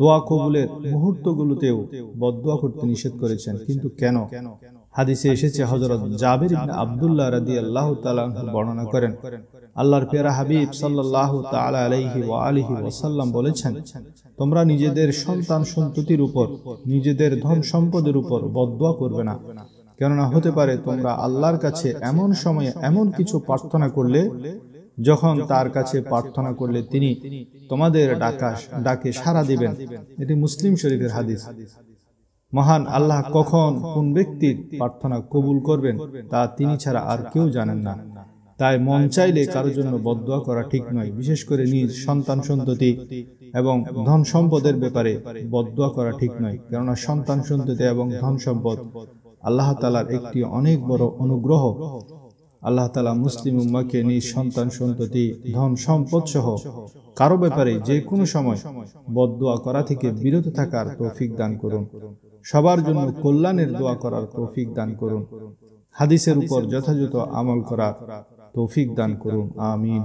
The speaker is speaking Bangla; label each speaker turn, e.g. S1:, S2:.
S1: দোয়া কবুলের মুহূর্তগুলোতেও বদোয়া করতে নিষেধ করেছেন কিন্তু কেন হাদিসে এসেছে হজরত জাবির আবদুল্লাহ রাদি আল্লাহ বর্ণনা করেন আল্লাহর পেরা হাবিব সাল্লাহ তালা আলাইহি ওয়া আলিহি ওয়াসাল্লাম বলেছেন তোমরা নিজেদের সন্তান সন্ততির উপর নিজেদের ধন সম্পদের উপর বদোয়া করবে না কেননা হতে পারে তোমরা আল্লাহর কাছে এমন সময়ে এমন কিছু প্রার্থনা করলে যখন তার কাছে প্রার্থনা করলে তিনি তোমাদের ডাকা ডাকে সারা দিবেন এটি মুসলিম শরীফের হাদিস মহান আল্লাহ কখন কোন ব্যক্তির প্রার্থনা কবুল করবেন তা তিনি ছাড়া আর কেউ জানেন না তাই মন চাইলে কারোর জন্য বদয়া করা ঠিক নয় বিশেষ করে নিজ সন্তান সন্ততি এবং ধন সম্পদের ব্যাপারে বদয়া করা ঠিক নয় কেননা সন্তান সন্ততি এবং ধন সম্পদ আল্লাহ তালার একটি অনেক বড় অনুগ্রহ আল্লাহ তালা মুসলিম উম্মাকে নিজ সন্তান সন্ততি ধন সম্পদ সহ কারো ব্যাপারে যে কোনো সময় বদোয়া করা থেকে বিরত থাকার তৌফিক দান করুন সবার জন্য কল্যাণের দোয়া করার তৌফিক দান করুন হাদিসের উপর যথাযথ আমল করার তৌফিক দান করুন আমিন